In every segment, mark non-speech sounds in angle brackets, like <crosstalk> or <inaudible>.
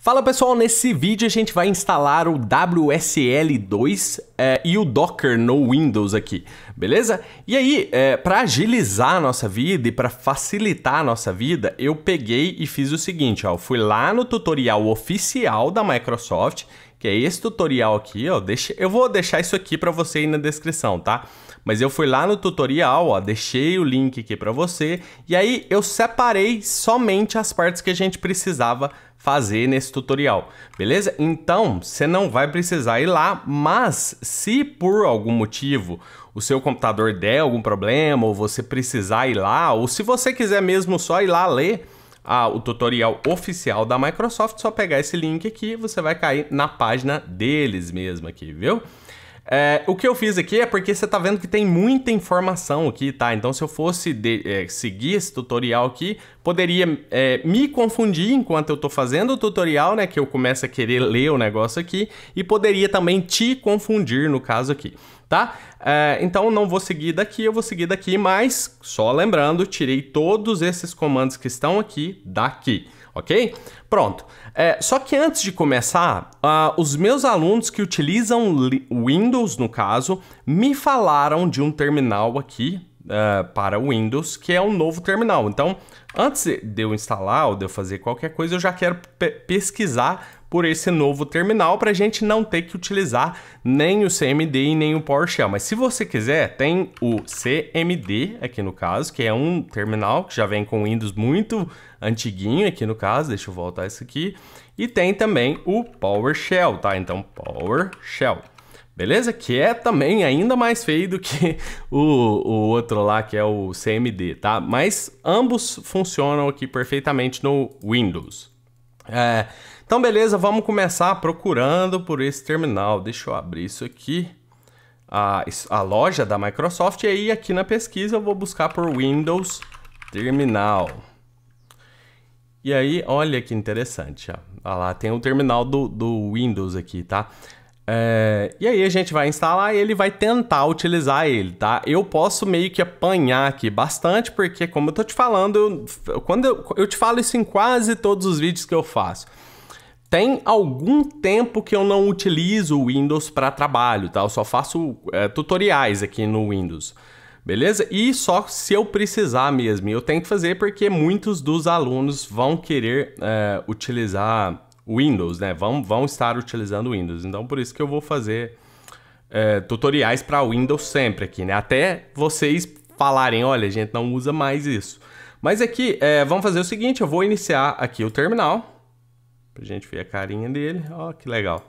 Fala pessoal, nesse vídeo a gente vai instalar o WSL2 é, eh, e o Docker no Windows aqui, beleza? E aí, é, eh, para agilizar a nossa vida e para facilitar a nossa vida, eu peguei e fiz o seguinte, ó, fui lá no tutorial oficial da Microsoft, que é esse tutorial aqui, ó, deixa, eu vou deixar isso aqui para você aí na descrição, tá? Mas eu fui lá no tutorial, ó, deixei o link aqui para você, e aí eu separei somente as partes que a gente precisava fazer nesse tutorial, beleza? Então, você não vai precisar ir lá, mas se por algum motivo o seu computador der algum problema ou você precisar ir lá, ou se você quiser mesmo só ir lá ler o tutorial oficial da Microsoft, só pegar esse link aqui, você vai cair na página deles mesmo aqui, viu? É, o que eu fiz aqui é porque você tá vendo que tem muita informação aqui, tá? Então se eu fosse de, é, seguir esse tutorial aqui, poderia é, me confundir enquanto eu tô fazendo o tutorial, né? Que eu começo a querer ler o negócio aqui e poderia também te confundir no caso aqui, tá? É, então não vou seguir daqui, eu vou seguir daqui, mas só lembrando, tirei todos esses comandos que estão aqui daqui ok? Pronto. É, só que antes de começar, uh, os meus alunos que utilizam Windows, no caso, me falaram de um terminal aqui uh, para Windows, que é um novo terminal. Então, antes de eu instalar ou de eu fazer qualquer coisa, eu já quero pe pesquisar por esse novo terminal para a gente não ter que utilizar nem o CMD e nem o PowerShell. Mas se você quiser, tem o CMD aqui no caso, que é um terminal que já vem com Windows muito antiguinho aqui no caso, deixa eu voltar isso aqui, e tem também o PowerShell, tá? Então PowerShell. Beleza? Que é também ainda mais feio do que <laughs> o, o outro lá, que é o CMD, tá? Mas ambos funcionam aqui perfeitamente no Windows. É, então, beleza, vamos começar procurando por esse terminal. Deixa eu abrir isso aqui. A, a loja da Microsoft. E aí, aqui na pesquisa, eu vou buscar por Windows Terminal. E aí, olha que interessante. Ó. Olha lá, tem o terminal do, do Windows aqui, tá? É, e aí a gente vai instalar e ele vai tentar utilizar ele, tá? Eu posso meio que apanhar aqui bastante, porque como eu tô te falando, eu, quando eu, eu te falo isso em quase todos os vídeos que eu faço. Tem algum tempo que eu não utilizo o Windows para trabalho, tá? Eu só faço é, tutoriais aqui no Windows, beleza? E só se eu precisar mesmo. Eu tenho que fazer porque muitos dos alunos vão querer é, utilizar Windows, né? Vão, vão estar utilizando Windows. Então, por isso que eu vou fazer é, tutoriais para Windows sempre aqui, né? Até vocês falarem, olha, a gente não usa mais isso. Mas aqui, é, vamos fazer o seguinte, eu vou iniciar aqui o terminal Pra gente ver a carinha dele. Ó, que legal.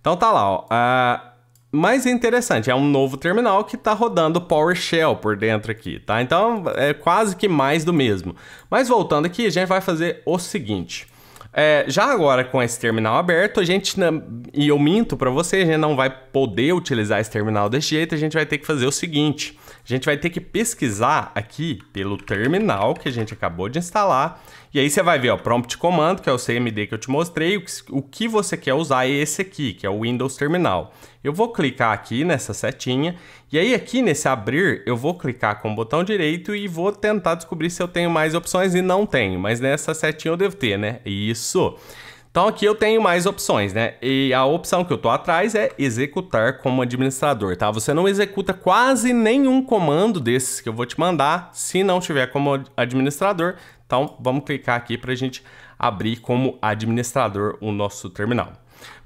Então tá lá, ó. Ah, mas é interessante, é um novo terminal que está rodando PowerShell por dentro aqui, tá? Então é quase que mais do mesmo. Mas voltando aqui, a gente vai fazer o seguinte. É, já agora com esse terminal aberto, a gente, não, e eu minto para você, a gente não vai poder utilizar esse terminal desse jeito, a gente vai ter que fazer o seguinte. A gente vai ter que pesquisar aqui pelo terminal que a gente acabou de instalar. E aí você vai ver o prompt comando, que é o CMD que eu te mostrei. O que você quer usar é esse aqui, que é o Windows Terminal. Eu vou clicar aqui nessa setinha. E aí aqui nesse abrir, eu vou clicar com o botão direito e vou tentar descobrir se eu tenho mais opções e não tenho. Mas nessa setinha eu devo ter, né? Isso! Isso! Então aqui eu tenho mais opções, né? E a opção que eu tô atrás é executar como administrador, tá? Você não executa quase nenhum comando desses que eu vou te mandar se não tiver como administrador. Então vamos clicar aqui para a gente abrir como administrador o nosso terminal.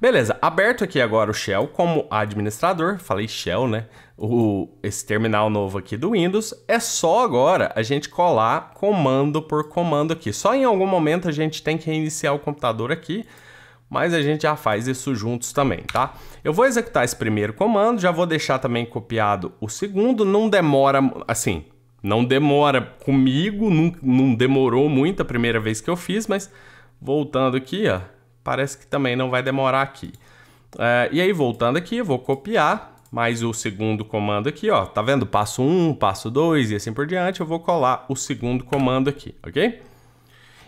Beleza, aberto aqui agora o Shell como administrador, falei Shell, né? O, esse terminal novo aqui do Windows, é só agora a gente colar comando por comando aqui. Só em algum momento a gente tem que reiniciar o computador aqui, mas a gente já faz isso juntos também, tá? Eu vou executar esse primeiro comando, já vou deixar também copiado o segundo, não demora, assim, não demora comigo, não, não demorou muito a primeira vez que eu fiz, mas voltando aqui, ó, parece que também não vai demorar aqui. É, e aí, voltando aqui, eu vou copiar mais o segundo comando aqui, ó. Tá vendo? Passo 1, um, passo 2 e assim por diante. Eu vou colar o segundo comando aqui, ok?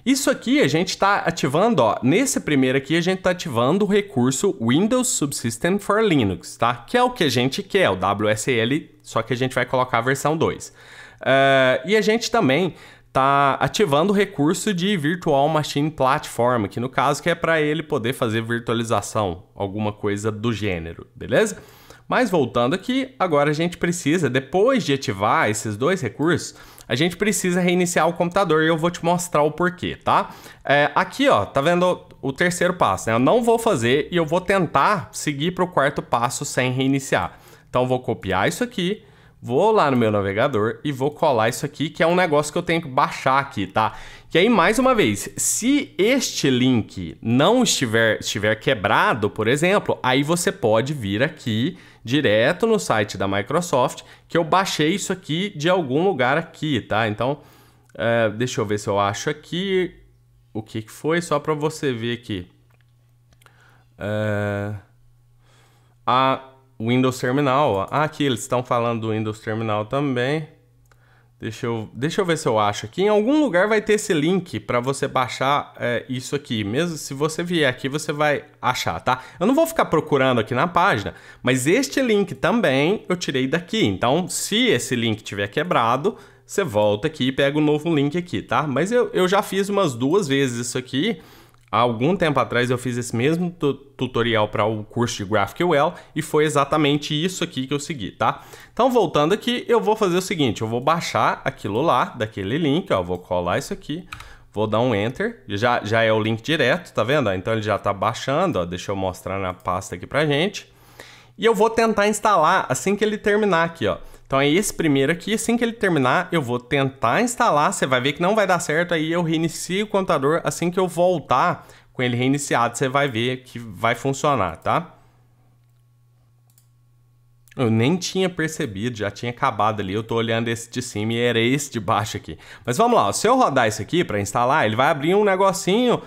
Isso aqui a gente está ativando, ó, nesse primeiro aqui a gente está ativando o recurso Windows Subsystem for Linux, tá? Que é o que a gente quer, o WSL, só que a gente vai colocar a versão 2. Uh, é, e a gente também está ativando o recurso de Virtual Machine Platform, que no caso que é para ele poder fazer virtualização, alguma coisa do gênero, beleza? Mas voltando aqui, agora a gente precisa, depois de ativar esses dois recursos, a gente precisa reiniciar o computador e eu vou te mostrar o porquê, tá? É, aqui, ó, tá vendo o terceiro passo, né? Eu não vou fazer e eu vou tentar seguir para o quarto passo sem reiniciar. Então, vou copiar isso aqui, Vou lá no meu navegador e vou colar isso aqui, que é um negócio que eu tenho que baixar aqui, tá? Que aí, mais uma vez, se este link não estiver, estiver quebrado, por exemplo, aí você pode vir aqui direto no site da Microsoft, que eu baixei isso aqui de algum lugar aqui, tá? Então, é, deixa eu ver se eu acho aqui o que, que foi, só para você ver aqui. É... A Windows Terminal. Ah, aqui eles estão falando do Windows Terminal também. Deixa eu, deixa eu ver se eu acho aqui. Em algum lugar vai ter esse link para você baixar é, isso aqui. Mesmo se você vier aqui, você vai achar, tá? Eu não vou ficar procurando aqui na página, mas este link também eu tirei daqui. Então, se esse link tiver quebrado, você volta aqui e pega um novo link aqui, tá? Mas eu, eu já fiz umas duas vezes isso aqui. Há algum tempo atrás eu fiz esse mesmo tu tutorial para o curso de GraphQL e foi exatamente isso aqui que eu segui, tá? Então voltando aqui, eu vou fazer o seguinte, eu vou baixar aquilo lá, daquele link, ó, vou colar isso aqui, vou dar um Enter, já, já é o link direto, tá vendo? Então ele já está baixando, ó, deixa eu mostrar na pasta aqui pra gente. E eu vou tentar instalar assim que ele terminar aqui, ó. Então é esse primeiro aqui, assim que ele terminar, eu vou tentar instalar, você vai ver que não vai dar certo, aí eu reinicio o computador, assim que eu voltar com ele reiniciado, você vai ver que vai funcionar, tá? Eu nem tinha percebido, já tinha acabado ali. Eu tô olhando esse de cima e era esse de baixo aqui. Mas vamos lá, se eu rodar isso aqui para instalar, ele vai abrir um negocinho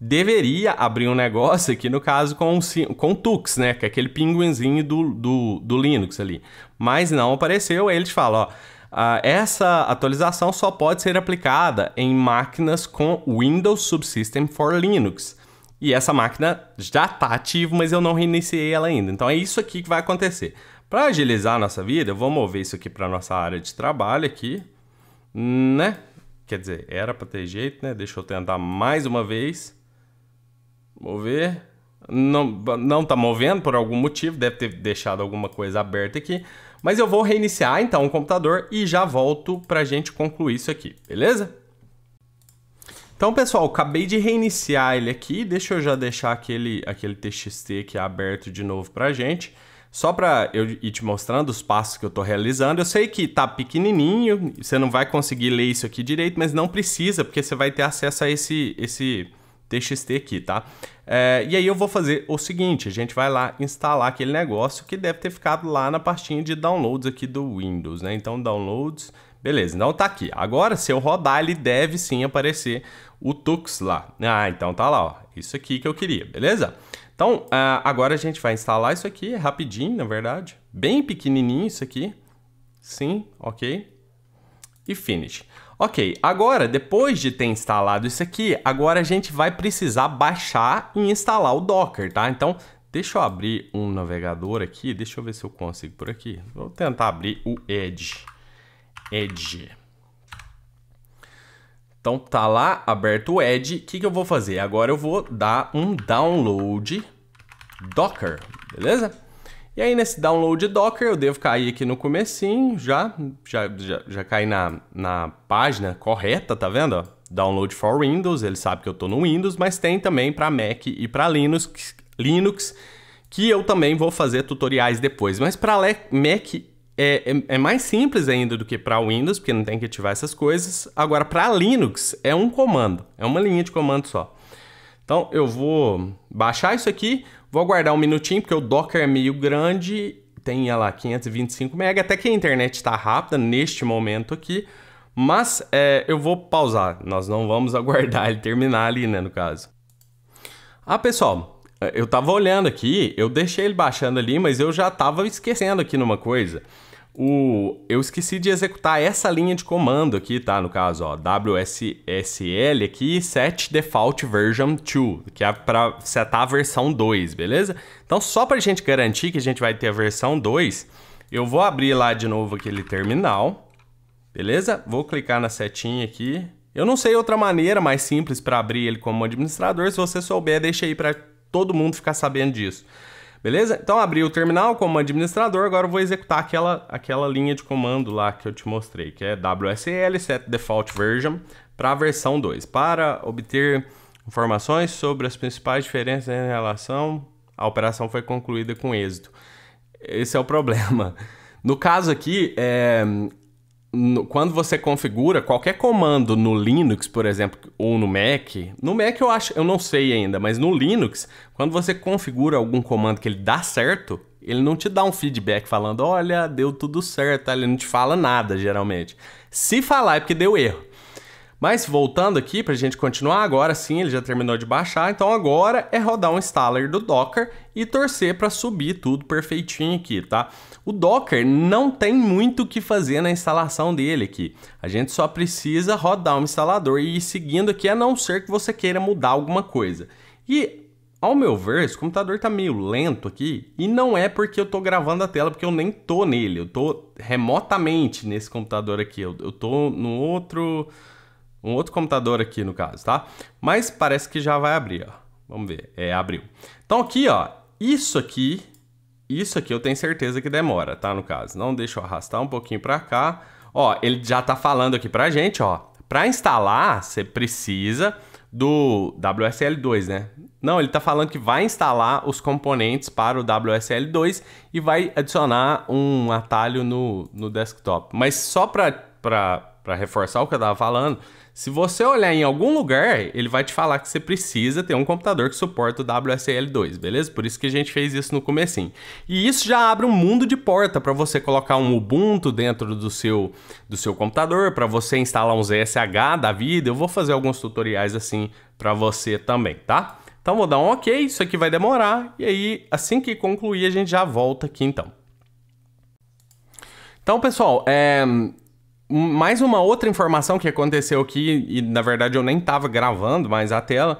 deveria abrir um negócio aqui, no caso, com, com Tux, né? Que é aquele pinguinzinho do, do, do Linux ali. Mas não apareceu, aí te fala, ó... Uh, essa atualização só pode ser aplicada em máquinas com Windows Subsystem for Linux. E essa máquina já está ativa, mas eu não reiniciei ela ainda. Então é isso aqui que vai acontecer. Para agilizar a nossa vida, eu vou mover isso aqui para nossa área de trabalho aqui, né? Quer dizer, era para ter jeito, né? Deixa eu tentar mais uma vez. Mover. Não, não tá movendo por algum motivo, deve ter deixado alguma coisa aberta aqui. Mas eu vou reiniciar então o computador e já volto para a gente concluir isso aqui, beleza? Então, pessoal, acabei de reiniciar ele aqui. Deixa eu já deixar aquele, aquele TXT aqui é aberto de novo para a gente. Só para eu ir te mostrando os passos que eu estou realizando. Eu sei que tá pequenininho, você não vai conseguir ler isso aqui direito, mas não precisa, porque você vai ter acesso a esse, esse TXT aqui, tá? É, e aí eu vou fazer o seguinte, a gente vai lá instalar aquele negócio que deve ter ficado lá na pastinha de downloads aqui do Windows, né? Então, downloads, beleza, então tá aqui. Agora, se eu rodar, ele deve sim aparecer o Tux lá. Ah, então tá lá, ó, isso aqui que eu queria, beleza? Então, ah, agora a gente vai instalar isso aqui, rapidinho, na verdade, bem pequenininho isso aqui. Sim, ok e Finish. Ok, agora, depois de ter instalado isso aqui, agora a gente vai precisar baixar e instalar o Docker, tá? Então, deixa eu abrir um navegador aqui, deixa eu ver se eu consigo por aqui. Vou tentar abrir o Edge. Edge. Então, tá lá aberto o Edge. O que, que eu vou fazer? Agora eu vou dar um download Docker, beleza? E aí nesse download Docker eu devo cair aqui no comecinho, já já, já, já caí na, na página correta, tá vendo? Download for Windows, ele sabe que eu tô no Windows, mas tem também para Mac e para Linux, Linux, que eu também vou fazer tutoriais depois. Mas para Mac é, é, é, mais simples ainda do que para Windows, porque não tem que ativar essas coisas. Agora, para Linux, é um comando, é uma linha de comando só. Então, eu vou baixar isso aqui. Vou aguardar um minutinho, porque o Docker é meio grande, tem lá 525 MB, até que a internet está rápida neste momento aqui, mas é, eu vou pausar, nós não vamos <laughs> aguardar ele terminar ali, né, no caso. Ah, pessoal, é, eu estava olhando aqui, eu deixei ele baixando ali, mas eu já estava esquecendo aqui numa coisa. O, eu esqueci de executar essa linha de comando aqui, tá? No caso, ó, WSSL aqui, set default version 2, que é para setar a versão 2, beleza? Então, só para a gente garantir que a gente vai ter a versão 2, eu vou abrir lá de novo aquele terminal, beleza? Vou clicar na setinha aqui. Eu não sei outra maneira mais simples para abrir ele como administrador. Se você souber, deixa aí para todo mundo ficar sabendo disso. Beleza? Então abri o terminal como administrador, agora eu vou executar aquela, aquela linha de comando lá que eu te mostrei, que é WSL set default version para a versão 2, para obter informações sobre as principais diferenças em relação à operação foi concluída com êxito. Esse é o problema. No caso aqui, é, quando você configura qualquer comando no Linux, por exemplo, ou no Mac, no Mac eu acho, eu não sei ainda, mas no Linux, quando você configura algum comando que ele dá certo, ele não te dá um feedback falando, olha, deu tudo certo, ele não te fala nada geralmente. Se falar é porque deu erro. Mas voltando aqui para a gente continuar, agora sim ele já terminou de baixar, então agora é rodar um installer do Docker e torcer para subir tudo perfeitinho aqui, tá? O Docker não tem muito o que fazer na instalação dele aqui. A gente só precisa rodar um instalador e ir seguindo aqui, a não ser que você queira mudar alguma coisa. E ao meu ver, esse computador está meio lento aqui, e não é porque eu estou gravando a tela, porque eu nem tô nele, eu estou remotamente nesse computador aqui, eu, estou no outro um outro computador aqui no caso, tá? Mas parece que já vai abrir, ó. Vamos ver, é, abriu. Então aqui, ó, isso aqui, isso aqui eu tenho certeza que demora, tá, no caso. Não deixa eu arrastar um pouquinho para cá. Ó, ele já tá falando aqui pra gente, ó. Para instalar, você precisa do WSL2, né? Não, ele está falando que vai instalar os componentes para o WSL2 e vai adicionar um atalho no, no desktop. Mas só para reforçar o que eu estava falando, se você olhar em algum lugar, ele vai te falar que você precisa ter um computador que suporta o WSL2, beleza? Por isso que a gente fez isso no comecinho. E isso já abre um mundo de porta para você colocar um Ubuntu dentro do seu, do seu computador, para você instalar um ZSH da vida. Eu vou fazer alguns tutoriais assim para você também, tá? Então vou dar um ok, isso aqui vai demorar, e aí assim que concluir a gente já volta aqui então. Então pessoal, é, mais uma outra informação que aconteceu aqui, e na verdade eu nem estava gravando mais a tela,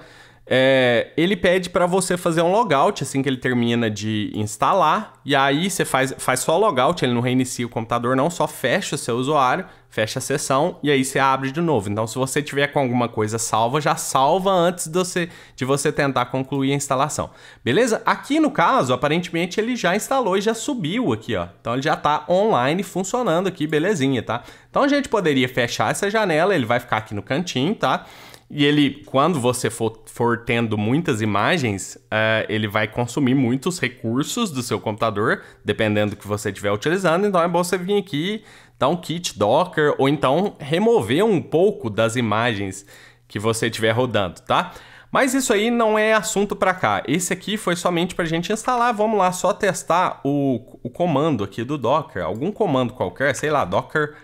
é, ele pede para você fazer um logout assim que ele termina de instalar. E aí você faz, faz só logout, ele não reinicia o computador, não, só fecha o seu usuário, fecha a sessão e aí você abre de novo. Então, se você tiver com alguma coisa salva, já salva antes de você, de você tentar concluir a instalação. Beleza? Aqui no caso, aparentemente ele já instalou e já subiu aqui, ó. Então ele já está online funcionando aqui, belezinha, tá? Então a gente poderia fechar essa janela, ele vai ficar aqui no cantinho, tá? E ele, quando você for, for tendo muitas imagens, uh, ele vai consumir muitos recursos do seu computador, dependendo do que você estiver utilizando. Então é bom você vir aqui, dar um kit Docker, ou então remover um pouco das imagens que você estiver rodando, tá? Mas isso aí não é assunto para cá. Esse aqui foi somente para a gente instalar. Vamos lá, só testar o, o comando aqui do Docker. Algum comando qualquer, sei lá, Docker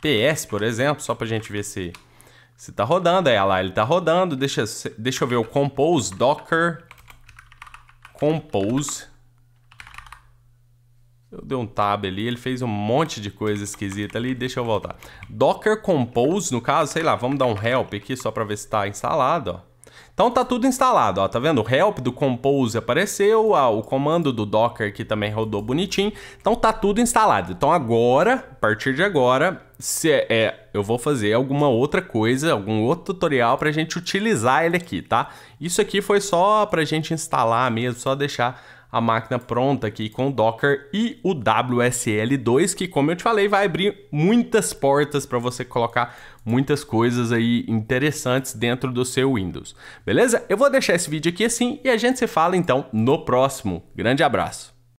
PS, por exemplo, só para a gente ver se se tá rodando, olha lá, ele tá rodando. Deixa, deixa eu ver o compose, docker compose. Eu dei um tab ali, ele fez um monte de coisa esquisita ali, deixa eu voltar. Docker compose, no caso, sei lá, vamos dar um help aqui só para ver se tá instalado, ó. Então tá tudo instalado, ó, tá vendo? O help do compose apareceu, ó, o comando do docker que também rodou bonitinho. Então tá tudo instalado. Então agora, a partir de agora, se é, é, eu vou fazer alguma outra coisa, algum outro tutorial pra gente utilizar ele aqui, tá? Isso aqui foi só pra gente instalar mesmo, só deixar a máquina pronta aqui com o Docker e o WSL2, que como eu te falei, vai abrir muitas portas para você colocar muitas coisas aí interessantes dentro do seu Windows. Beleza? Eu vou deixar esse vídeo aqui assim e a gente se fala então no próximo. Grande abraço!